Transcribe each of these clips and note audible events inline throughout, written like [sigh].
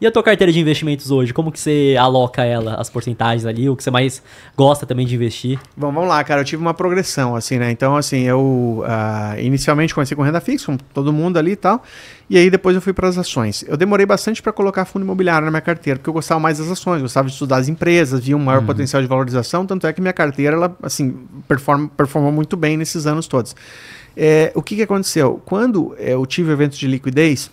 E a tua carteira de investimentos hoje, como que você aloca ela, as porcentagens ali, o que você mais gosta também de investir? Bom, vamos lá, cara, eu tive uma progressão, assim, né? Então, assim, eu uh, inicialmente comecei com renda fixa, com todo mundo ali e tal, e aí depois eu fui para as ações. Eu demorei bastante para colocar fundo imobiliário na minha carteira, porque eu gostava mais das ações, gostava de estudar as empresas, via um maior uhum. potencial de valorização, tanto é que minha carteira, ela, assim, performa, performou muito bem nesses anos todos. É, o que, que aconteceu? Quando é, eu tive eventos de liquidez,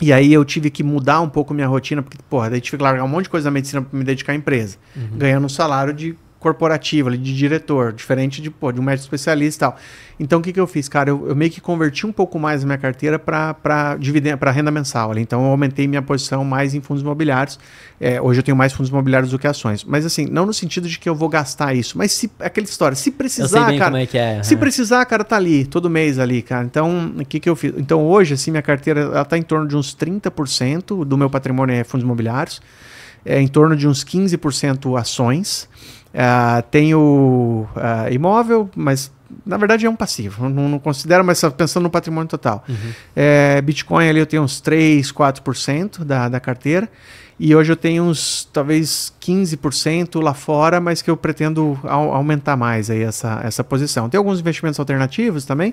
e aí eu tive que mudar um pouco minha rotina, porque, porra, daí tive que largar um monte de coisa da medicina para me dedicar à empresa, uhum. ganhando um salário de corporativa, de diretor, diferente de, pô, de um médico especialista e tal. Então, o que, que eu fiz, cara? Eu, eu meio que converti um pouco mais a minha carteira para renda mensal. Ali. Então, eu aumentei minha posição mais em fundos imobiliários. É, hoje eu tenho mais fundos imobiliários do que ações. Mas, assim, não no sentido de que eu vou gastar isso, mas se, é aquela história, se precisar, cara. É, é é. Se precisar, cara, tá ali, todo mês ali, cara. Então, o que, que eu fiz? Então, hoje, assim, minha carteira ela tá em torno de uns 30% do meu patrimônio é fundos imobiliários, é em torno de uns 15% ações Uh, uh, imóvel, mas na verdade é um passivo. Não, não considero, mas pensando no patrimônio total. Uhum. É, Bitcoin ali eu tenho uns 3, 4% da, da carteira. E hoje eu tenho uns, talvez, 15% lá fora, mas que eu pretendo aumentar mais aí essa, essa posição. Tem alguns investimentos alternativos também,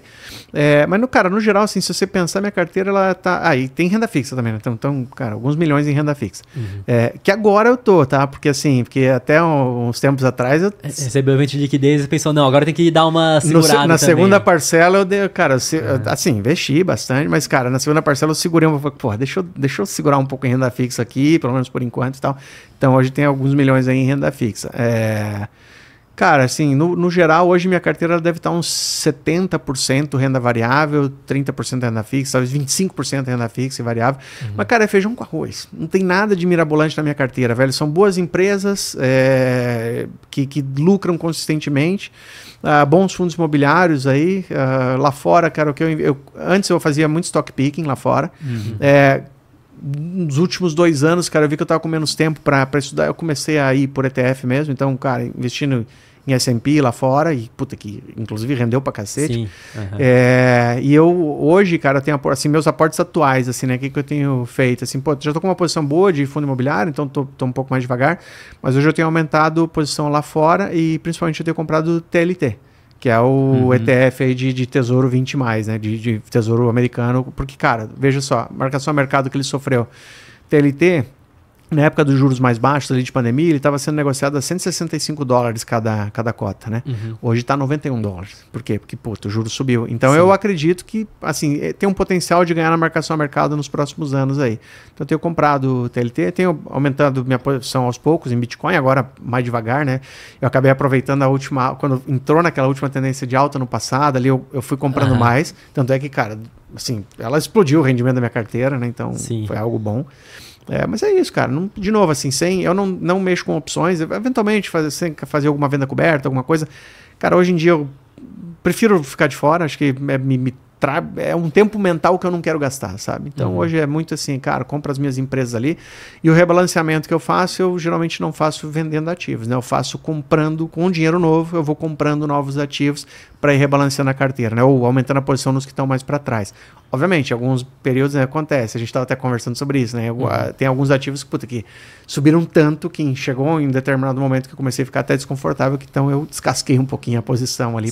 é, mas, no, cara, no geral, assim, se você pensar, minha carteira, ela tá... Aí ah, tem renda fixa também, né? Então, então cara, alguns milhões em renda fixa. Uhum. É, que agora eu tô, tá? Porque, assim, porque até uns tempos atrás... Eu... É, recebeu um de liquidez e pensou, não, agora tem que dar uma segurada Na também. segunda parcela, eu dei, cara, se, é. assim, investi bastante, mas, cara, na segunda parcela eu segurei um pouco, Porra, deixa eu, deixa eu segurar um pouco em renda fixa aqui, pelo menos por enquanto e tal. Então hoje tem alguns milhões aí em renda fixa. É... Cara, assim, no, no, geral, hoje minha carteira deve estar uns 70% renda variável, 30% renda fixa, talvez 25% renda fixa e variável. Uhum. Mas, cara, é feijão com arroz. Não tem nada de mirabolante na minha carteira, velho. São boas empresas é, que, que, lucram consistentemente, uh, bons fundos imobiliários aí. Uh, lá fora, cara, o que eu, eu, Antes eu fazia muito stock picking lá fora. Uhum. É, nos últimos dois anos, cara, eu vi que eu tava com menos tempo para estudar. Eu comecei a ir por ETF mesmo, então, cara, investindo em S&P lá fora e puta que inclusive rendeu pra cacete. Sim, uhum. é, e eu hoje, cara, tenho assim meus aportes atuais assim, né, o que, que eu tenho feito assim, pô, já tô com uma posição boa de fundo imobiliário, então tô, tô um pouco mais devagar, mas hoje eu tenho aumentado posição lá fora e principalmente eu tenho comprado TLT que é o uhum. ETF aí de, de tesouro 20 mais, né? De, de tesouro americano, porque cara, veja só, marcação a mercado que ele sofreu. TLT na época dos juros mais baixos ali de pandemia, ele estava sendo negociado a 165 dólares cada, cada cota, né? Uhum. Hoje está 91 dólares. Por quê? Porque, puto, o juro subiu. Então Sim. eu acredito que, assim, é, tem um potencial de ganhar na marcação a mercado nos próximos anos aí. Então eu tenho comprado TLT, tenho aumentado minha posição aos poucos em Bitcoin, agora mais devagar, né? Eu acabei aproveitando a última, quando entrou naquela última tendência de alta no passado, ali eu, eu fui comprando uhum. mais. Tanto é que, cara, assim, ela explodiu o rendimento da minha carteira, né? Então Sim. foi algo bom. É, mas é isso, cara. Não, de novo, assim, sem. Eu não, não mexo com opções. Eventualmente, fazer, sem, fazer alguma venda coberta, alguma coisa. Cara, hoje em dia eu prefiro ficar de fora. Acho que é, me, me é um tempo mental que eu não quero gastar, sabe? Então uhum. hoje é muito assim, cara, compra as minhas empresas ali. E o rebalanceamento que eu faço, eu geralmente não faço vendendo ativos, né? Eu faço comprando com dinheiro novo, eu vou comprando novos ativos para ir rebalanceando a carteira, né? Ou aumentando a posição nos que estão mais para trás. Obviamente, alguns períodos né, acontece, a gente estava até conversando sobre isso, né? Uhum. Ah, tem alguns ativos que, puta, que subiram tanto que chegou em determinado momento que eu comecei a ficar até desconfortável, que então eu descasquei um pouquinho a posição ali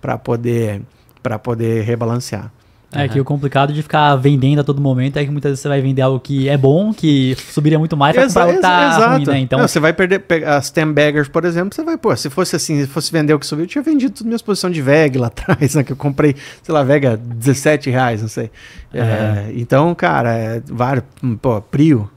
para poder para poder rebalancear. É uhum. que o complicado de ficar vendendo a todo momento é que muitas vezes você vai vender algo que é bom, que subiria muito mais, exa vai tá exato. ruim, né? Então... Não, você vai perder as tem baggers, por exemplo, você vai, pô, se fosse assim, se fosse vender o que subiu, eu tinha vendido tudo minha exposição de VEG lá [laughs] atrás, né? Que eu comprei, sei lá, vega 17 reais, não sei. É. é, então, cara, é, vários, hum, pô, Prio,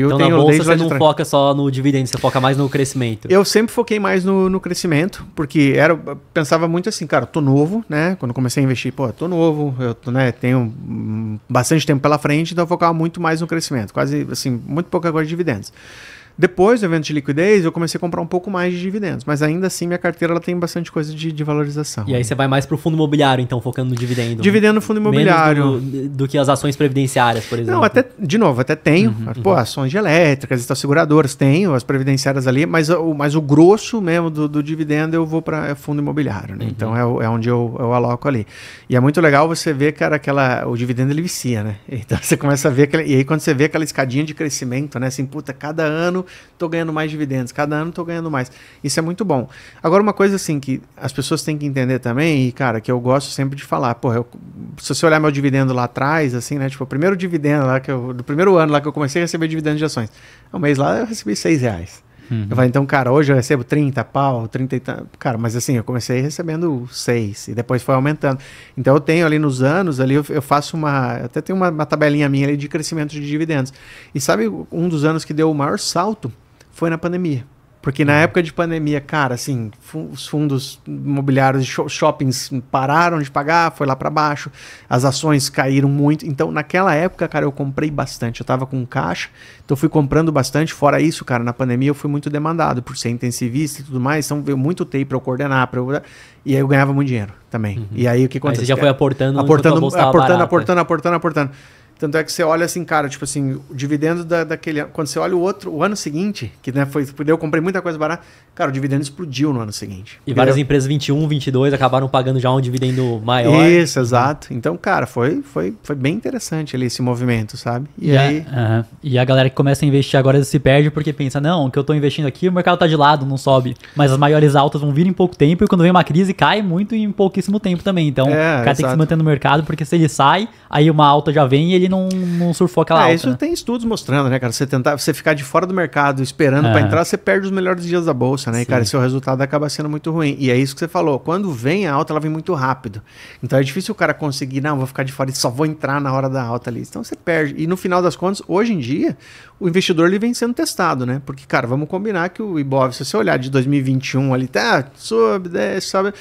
então, tenho na bolsa você não foca só no dividendo, você foca mais no crescimento. Eu sempre foquei mais no, no crescimento, porque era, pensava muito assim, cara, tô novo, né? Quando comecei a investir, pô, tô novo, eu tô, né, tenho bastante tempo pela frente, então eu focava muito mais no crescimento. Quase, assim, muito pouco agora de dividendos. Depois do evento de liquidez, eu comecei a comprar um pouco mais de dividendos, mas ainda assim minha carteira ela tem bastante coisa de, de valorização. E aí você vai mais para o fundo imobiliário, então, focando no dividendo? Dividendo no fundo imobiliário. Menos do, do que as ações previdenciárias, por exemplo. Não, até, de novo, até tenho. Uhum, uhum. pô, uhum. ações de elétricas, estas seguradoras, tenho as previdenciárias ali, mas, o, mas o grosso mesmo do, do dividendo eu vou para é fundo imobiliário, né? Uhum. Então é, é onde eu, eu aloco ali. E é muito legal você ver, cara, aquela. O dividendo ele vicia, né? [laughs] Então você começa a ver aquela, E aí quando você vê aquela escadinha de crescimento, né? Assim, puta, cada ano tô ganhando mais dividendos, cada ano tô ganhando mais. Isso é muito bom. Agora, uma coisa assim que as pessoas têm que entender também, e cara, que eu gosto sempre de falar, porra, eu, se você olhar meu dividendo lá atrás, assim, né? Tipo, o primeiro dividendo lá que eu, do primeiro ano lá que eu comecei a receber dividendos de ações, um mês lá eu recebi seis reais. Uhum. Eu falei, então, cara, hoje eu recebo 30 pau, 30 e tanto. Cara, mas assim, eu comecei recebendo 6 e depois foi aumentando. Então eu tenho ali nos anos, ali eu, eu faço uma. Até tem uma, uma, tabelinha minha ali de crescimento de dividendos. E sabe, um dos anos que deu o maior salto foi na pandemia. Porque na uhum. época de pandemia, cara, assim, os fundos imobiliários, shoppings pararam de pagar, foi lá para baixo, as ações caíram muito. Então, naquela época, cara, eu comprei bastante. Eu tava com caixa, então fui comprando bastante. Fora isso, cara, na pandemia eu fui muito demandado por ser intensivista e tudo mais. Então veio muito tempo para eu coordenar, para eu e aí eu ganhava muito dinheiro também. Uhum. E aí o que aconteceu? Aí você já foi aportando, aportando, aportando, aportando, aportando, aportando, aportando. Tanto é que você olha assim, cara, tipo assim, o dividendo da, daquele Quando você olha o outro, o ano seguinte, que né, foi, eu comprei muita coisa barata, cara, o dividendo explodiu no ano seguinte. E várias entendeu? empresas 21, 22 acabaram pagando já um dividendo maior. Isso, exato. Então, cara, foi, foi, foi bem interessante ali esse movimento, sabe? E, e aí. A, uh, e a galera que começa a investir agora se perde porque pensa, não, o que eu tô investindo aqui, o mercado tá de lado, não sobe. Mas as maiores altas vão vir em pouco tempo e quando vem uma crise, cai muito em pouquíssimo tempo também. Então, é, o cara exato. tem que se manter no mercado porque se ele sai, aí uma alta já vem e ele não, não surfou aquela é, alta, Isso né? tem estudos mostrando, né, cara? Você tentar, você ficar de fora do mercado esperando é. para entrar, você perde os melhores dias da bolsa, né? Sim. E, cara, seu resultado acaba sendo muito ruim. E é isso que você falou. Quando vem a alta, ela vem muito rápido. Então é difícil o cara conseguir, não, vou ficar de fora e só vou entrar na hora da alta ali. Então você perde. E no final das contas, hoje em dia, o investidor ele vem sendo testado, né? Porque, cara, vamos combinar que o Ibov, se você olhar de 2021 ali, tá, sobe, desce, sobe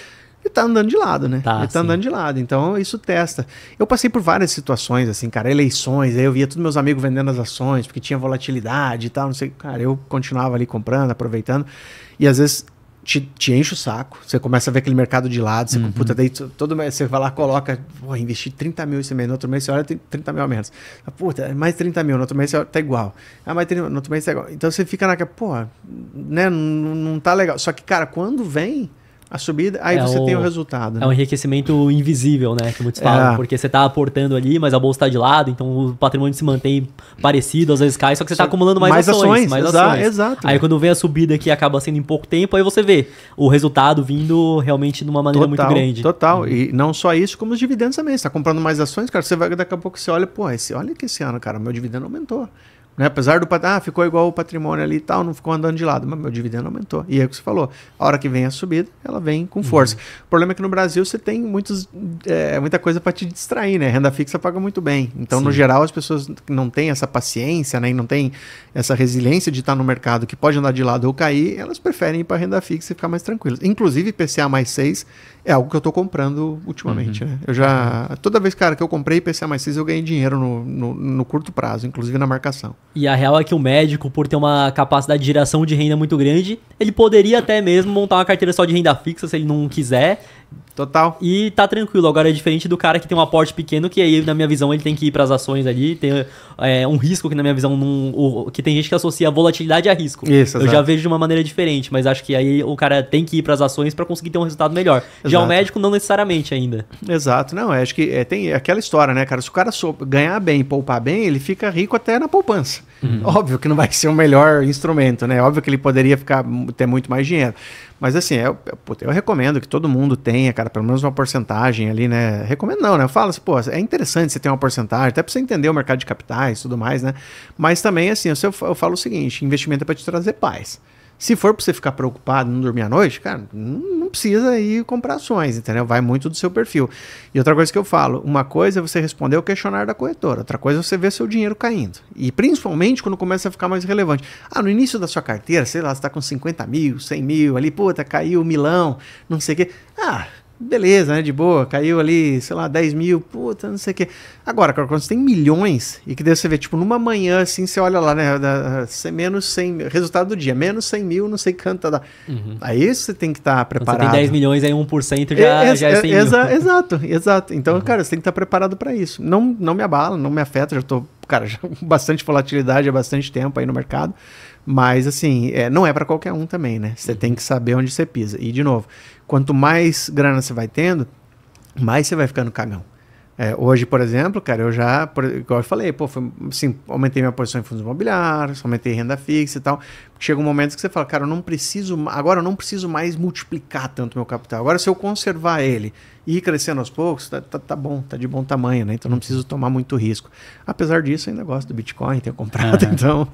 e tá andando de lado, né? Tá, ele tá sim. andando de lado. Então isso testa. Eu passei por várias situações, assim, cara, eleições, aí eu via todos meus amigos vendendo as ações, porque tinha volatilidade e tal, não sei. Cara, eu continuava ali comprando, aproveitando. E às vezes te, te, enche o saco. Você começa a ver aquele mercado de lado, você uhum. puta, daí todo mês você vai lá, coloca, pô, investi 30 mil esse mês, no outro mês você olha, tem 30 mil a menos. Ah, puta, é mais 30 mil, no outro mês você olha, tá igual. Ah, mais 30 no outro mês tá igual. Então você fica naquela, pô, né, não, não tá legal. Só que, cara, quando vem, a subida, aí é você o, tem o resultado. Né? É um né? enriquecimento invisível, né? Que muitos é. falam. Porque você está aportando ali, mas a bolsa está de lado, então o patrimônio se mantém parecido, às vezes cai, só que você está acumulando mais, mais ações, ações, Mais exa ações. Exato. Aí quando vem a subida que acaba sendo em pouco tempo, aí você vê o resultado vindo realmente de uma maneira total, muito grande. Total. Uhum. E não só isso, como os dividendos também. Você está comprando mais ações, cara, você vai daqui a pouco você olha, pô, esse, olha que esse ano, cara, meu dividendo aumentou. Né? Apesar do ah, ficou igual o patrimônio ali e tal, não ficou andando de lado, mas meu dividendo aumentou. E é o que você falou. A hora que vem a subida, ela vem com uhum. força. Uhum. O problema é que no Brasil você tem muitos, é, muita coisa para te distrair, né? Renda fixa paga muito bem. Então, Sim. no geral, as pessoas não têm essa paciência, né? E não têm essa resiliência de estar no mercado que pode andar de lado ou cair, elas preferem ir para renda fixa e ficar mais tranquilas. Inclusive, PCA mais 6 é algo que eu estou comprando ultimamente, uhum. né? Eu já. Uhum. Toda vez, cara, que eu comprei PCA mais 6, eu ganhei dinheiro no, no, no curto prazo, inclusive na marcação. E a real é que o médico, por ter uma capacidade de geração de renda muito grande, ele poderia até mesmo montar uma carteira só de renda fixa se ele não quiser. Total. E tá tranquilo. Agora é diferente do cara que tem um aporte pequeno, que aí, na minha visão, ele tem que ir para as ações ali. Tem é, um risco que, na minha visão, o, que tem gente que associa volatilidade a risco. Isso, Eu já vejo de uma maneira diferente, mas acho que aí o cara tem que ir para as ações para conseguir ter um resultado melhor. Exato. Já o médico, não necessariamente ainda. Exato. Não, é, acho que é, tem aquela história, né, cara? Se o cara ganhar bem e poupar bem, ele fica rico até na poupança. Uhum. Óbvio que não vai ser o melhor instrumento, né? Óbvio que ele poderia ficar ter muito mais dinheiro. Mas assim, eu, é é, eu recomendo que todo mundo tenha, cara, pelo menos uma porcentagem ali, né? Recomendo não, né? Eu falo assim, pô, é interessante você ter uma porcentagem, até para você entender o mercado de capitais e tudo mais, né? Mas também, assim, eu, eu falo o seguinte: investimento é para te trazer paz. Se for para você ficar preocupado não dormir à noite, cara, não precisa ir comprar ações, entendeu? Vai muito do seu perfil. E outra coisa que eu falo, uma coisa é você responder o questionário da corretora, outra coisa é você ver seu dinheiro caindo. E principalmente quando começa a ficar mais relevante. Ah, no início da sua carteira, sei lá, você está com 50 mil, 100 mil, ali, puta, caiu milão, não sei o quê. Ah, beleza, né? De boa, caiu ali, sei lá, 10 mil, puta, não sei o quê. Agora, quando você tem milhões e que daí você vê, tipo, numa manhã, assim, você olha lá, né? Da, da, menos 100 mil, resultado do dia, menos 100 mil, não sei quanto. Tá, tá, uhum. Aí você tem que estar tá preparado. Quando você tem 10 milhões, aí 1% já é, já é 100 é, mil. exato, exato. Então, uhum. cara, você tem que estar tá preparado para isso. Não, não me abala, não me afeta, já tô cara, [laughs] já bastante volatilidade há bastante tempo aí no mercado. Mas, assim, é, não é para qualquer um também, né? Você tem que saber onde você pisa. E, de novo, quanto mais grana você vai tendo, mais você vai ficando cagão. É, hoje, por exemplo, cara, eu já, igual eu falei, pô, foi, assim, aumentei minha posição em fundos imobiliários, aumentei renda fixa e tal, chega um momento que você fala, cara, eu não preciso, agora eu não preciso mais multiplicar tanto meu capital. Agora, se eu conservar ele e ir crescendo aos poucos, tá, tá, tá bom, tá de bom tamanho, né? Então não preciso tomar muito risco. Apesar disso, ainda gosto do Bitcoin, tenho comprado, uhum. então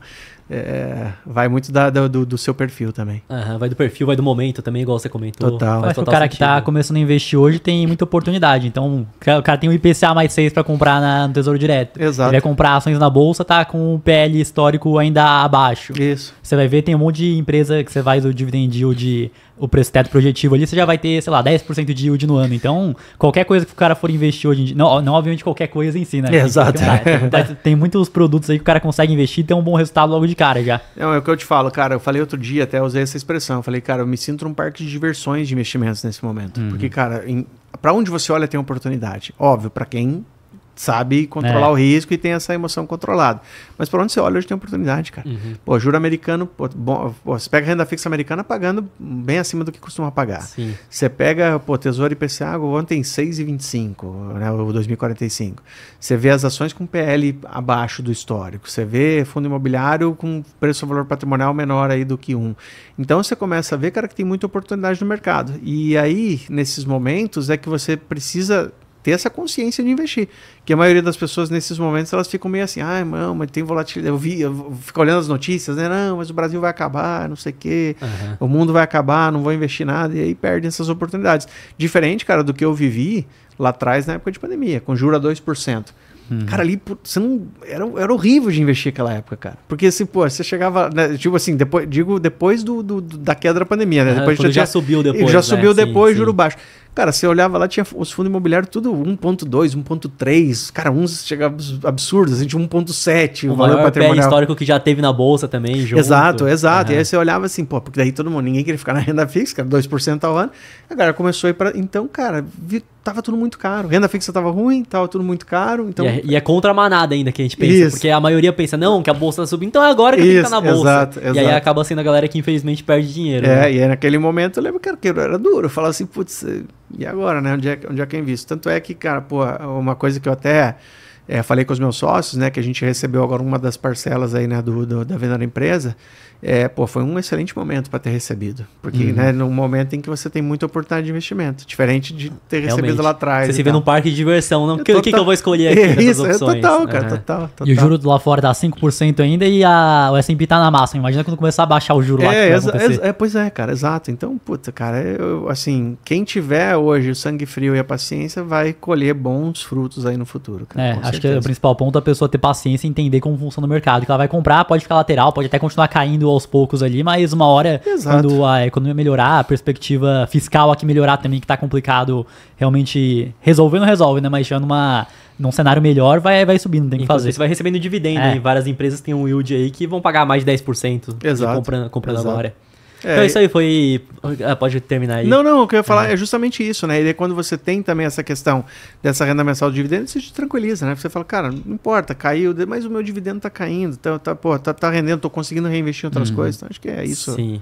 é, vai muito da, do, do, seu perfil também. Uhum, vai do perfil, vai do momento também, igual você comentou. Total. É, total o cara sentido. que tá começando a investir hoje tem muita oportunidade. Então, o cara tem um IPCA mais 6 para comprar na, no Tesouro Direto. Exato. Ele vai comprar ações na bolsa, tá com o PL histórico ainda abaixo. Isso. Você vai ver vê, tem um monte de empresa que você vai do dividend yield, o preço teto projetivo ali, você já vai ter, sei lá, 10% de yield no ano. Então, qualquer coisa que o cara for investir hoje em dia, não, não obviamente qualquer coisa em si, né? [laughs] Exato. Tem, é, tem, tem muitos produtos aí que o cara consegue investir e tem um bom resultado logo de cara já. Não, é o que eu te falo, cara. Eu falei outro dia, até usei essa expressão. Eu falei, cara, eu me sinto num parque de diversões de investimentos nesse momento. Uhum. Porque, cara, para onde você olha tem oportunidade. Óbvio, para quem sabe controlar é. o risco e tem essa emoção controlada. Mas para onde você olha, hoje tem oportunidade, cara. Uhum. Pô, juro americano, pô, bom, pô, você pega renda fixa americana pagando bem acima do que costuma pagar. Sim. Você pega, pô, Tesouro IPCA, ontem 6,25, né, o 2045. Você vê as ações com PL abaixo do histórico. Você vê fundo imobiliário com preço valor patrimonial menor aí do que um. Então você começa a ver, cara, que tem muita oportunidade no mercado. E aí, nesses momentos, é que você precisa ter essa consciência de investir. Que a maioria das pessoas, nesses momentos, elas ficam meio assim, ah, não, mas tem volatilidade. Eu, vi, eu fico olhando as notícias, né? Não, mas o Brasil vai acabar, não sei o quê, uhum. o mundo vai acabar, não vou investir nada, e aí perdem essas oportunidades. Diferente, cara, do que eu vivi lá atrás, na época de pandemia, com juro a 2%. Uhum. Cara, ali você não, era, era horrível de investir naquela época, cara. Porque assim, pô, você chegava. Né, digo tipo assim, depois, digo depois do, do da queda da pandemia, né? Depois já, já, subiu depois. Já né? subiu depois, sim, juro sim. baixo. Cara, você olhava lá, tinha os fundos imobiliários tudo 1.2, 1.3, cara, uns chegavam absurdos, a gente 1.7, o, o valor patrimonial. histórico que já teve na bolsa também, junto. Exato, exato. Uhum. E aí você olhava assim, pô, porque daí todo mundo, ninguém queria ficar na renda fixa, 2% ao ano. A galera começou a ir pra... Então, cara, vi tava tudo muito caro. Renda fixa tava ruim, tava tudo muito caro. Então... E, é, e é contra a manada ainda que a gente pensa. Isso. Porque a maioria pensa, não, que a bolsa tá subindo, então é agora que Isso, tem que tá na bolsa. Exato, exato. E aí acaba sendo a galera que infelizmente perde dinheiro. É, né? e aí naquele momento eu lembro cara, que era duro. Eu falava assim, putz, e agora, né? Onde é, onde é que eu invisto? Tanto é que, cara, pô, uma coisa que eu até é, falei com os meus sócios, né, que a gente recebeu agora uma das parcelas aí, né, do, do da venda da empresa. É, pô, foi um excelente momento para ter recebido, porque uhum. né, momento em que você tem muita oportunidade de investimento, diferente de ter Realmente. recebido lá atrás. Você se vê num parque de diversão, não? O que, que, eu vou escolher aqui? Isso, opções? é total, cara, é. total, total, E o juro lá fora tá 5% ainda e a, o S&P tá na massa. Imagina quando começar a baixar o juro é, lá. É, é, pois é, cara, exato. Então, puta, cara, eu, assim, quem tiver hoje o sangue frio e a paciência vai colher bons frutos aí no futuro. Cara, é, acho acho que é o principal ponto é a pessoa ter paciência e entender como funciona o mercado. Que ela vai comprar, pode ficar lateral, pode até continuar caindo aos poucos ali, mas uma hora, Exato. quando a economia melhorar, a perspectiva fiscal aqui melhorar também, que está complicado, realmente resolver não resolve, né? Mas já uma num cenário melhor, vai, vai subindo, tem que fazer. Você vai recebendo dividendo, é. E várias empresas têm um yield aí que vão pagar mais de 10% Exato. comprando, comprando Exato. agora. É, então isso aí foi. Ah, pode terminar aí. Não, não, o que eu ia falar é, é justamente isso, né? E é quando você tem também essa questão dessa renda mensal de dividendo, você te tranquiliza, né? Você fala, cara, não importa, caiu, mas o meu dividendo tá caindo, tá, tá, pô, tá, tá rendendo, tô conseguindo reinvestir em outras uhum. coisas. Então acho que é isso. Sim.